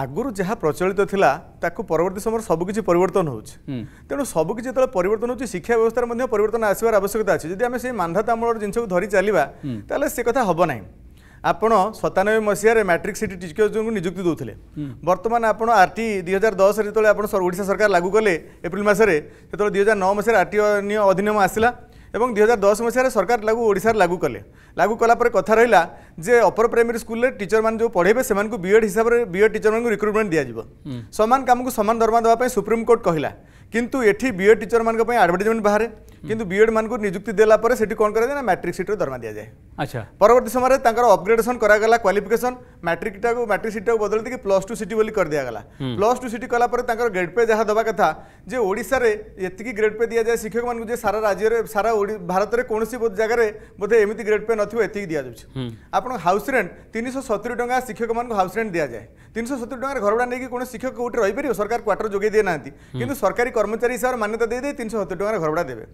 ଆଗରୁ ଯାହା ପ୍ରଚଳିତ ଥିଲା ତାକୁ ପରବର୍ତ୍ତୀ ସମୟରେ ସବୁକିଛି ପରିବର୍ତ୍ତନ ହେଉଛି ତେଣୁ ସବୁକିଛି ଯେତେବେଳେ ପରିବର୍ତ୍ତନ ହେଉଛି ଶିକ୍ଷା ବ୍ୟବସ୍ଥାରେ ମଧ୍ୟ ପରିବର୍ତ୍ତନ ଆସିବାର ଆବଶ୍ୟକତା ଅଛି ଯଦି ଆମେ ସେଇ ମାନ୍ଧାତାମୂଳର ଜିନିଷକୁ ଧରି ଚାଲିବା ତାହେଲେ ସେ କଥା ହେବ ନାହିଁ ଆପଣ ସତାନବେ ମସିହାରେ ମାଟ୍ରିକ୍ ସିଟି ଟିଚର୍ ଜଣଙ୍କୁ ନିଯୁକ୍ତି ଦେଉଥିଲେ ବର୍ତ୍ତମାନ ଆପଣ ଆର୍ ଟି ଦୁଇ ହଜାର ଦଶରେ ଯେତେବେଳେ ଆପଣ ଓଡ଼ିଶା ସରକାର ଲାଗୁ କଲେ ଏପ୍ରିଲ ମାସରେ ସେତେବେଳେ ଦୁଇ ହଜାର ନଅ ମସିହାରେ ଆର୍ ଟି ଅଧିନିୟମ ଆସିଲା এবং 2010 বর্ষে সরকার লাগু ওড়িশা লাগু করলে লাগু করা পর কথা রইলা যে অপর প্রাইমারি স্কুলে টিচার মান যে পড়বে সেমানকে बीएड হিসাবের बीएड টিচারকে রিক্রুটমেন্ট দেওয়া দিব সমান কামকে সমান ধর্ম দেওয়া পায় সুপ্রিম কোর্ট কইলা কিন্তু এઠી बीएड টিচার মানকে পই অ্যাডভার্টাইজমেন্ট বাইরে কিন্তু বিএড মানুষ নিযুক্তি দেওয়ার সেটি কোণ করা না ম্যাট্রিক সিট্রে দরমা দিয়ে যায় আচ্ছা পরবর্তী সময় তাঁর অপগ্রেডেসন করা গলা কোয়ালিফিকেসন ম্যাট্রিকটা ম্যাট্রিক সিট্টা বদলি দিয়ে প্লস টু সিটি বলে করে দিয়া গলা প্লস টু সিটি কলা তাঁর গ্রেড পে যা দেওয়া কথা যে ওড়শার এতকি গ্রেড পে দিয়া যায় শিক্ষক মানুষ যে সারা রাজ্যের সারা ভারতের কৌশি জায়গায় বোধে এমিতি গ্রেড পে নথিব এত দিয়া যাচ্ছে আপনার হাউস রেন্ট তিনশো সতুরি টাকা শিক্ষক মানুষ হাউস রেন্ট দিয়া যায় তিনশো সতুরি টাকার ঘর ভাড়া নিয়ে কোনো শিক্ষক গোটে রইপার সরকার কোয়ার্টার যোগাই দিয়ে না কিন্তু সরকারি কর্মচারী হিসাবে মান্যতা দিয়ে দিয়ে তিনশো সতুরি টাকার ঘর ভাড়া দেবে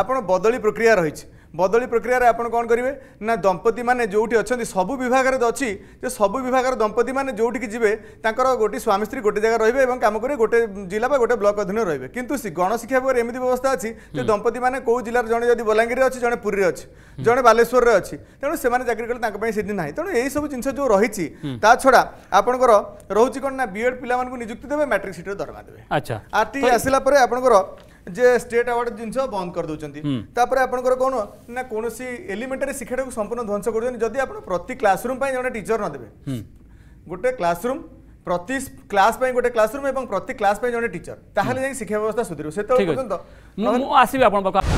ଆପଣ ବଦଳି ପ୍ରକ୍ରିୟା ରହିଛି বদলি প্রক্রিয়ার আপনার কম করবে না দম্পতি মানে যেটি অনেক সবু বিভাগের অছি যে সবু বিভাগের দম্পতি মানে যেটিকি যাবে তাঁর গোটি স্বামী স্ত্রী গোটে জায়গায় রয়েবে এবং কাম করে গোটে জেলা বা গোটে ব্লক অধীন রয়েবে কিন্তু গণশিক্ষা বিভাগের এমনি ব্যবস্থা আছে যে দম্পতি মানে কেউ জেলার জন যদি বলাঙ্গীরে অছে জন পুরীরে অছে জন বালেশ্বরের অছে তেমন সে চাকরি কলে তাঁর সেটি না তেমন এইসব জিনিস যে রয়েছে তা ছড়া আপনার রয়েছে কোণ না বিএড পিলা নিযুক্তি দেবে ম্যাট্রিক সিটের দরমা দেবে আচ্ছা আর টি আসলা পরে আপনার যে ষ্টেট আওয়ার্ড জিনিস বন্ধ করেদি তাপরে আপনার কোণ না কোণী এলিমেন্টারি শিক্ষাটাকে সম্পূর্ণ ধ্বংস করছেন যদি আপনার প্রতি ক্লাসরুম জন টিচর নদেবে গোটে ক্লাসরুম প্রতি ক্লাস পাই গোটে ক্লাসরুম এবং প্রতি ক্লাস পাই জন টিচর তাহলে যাই শিক্ষা ব্যবস্থা সুধরিব সেতবে পর্যন্ত আসবি আপনার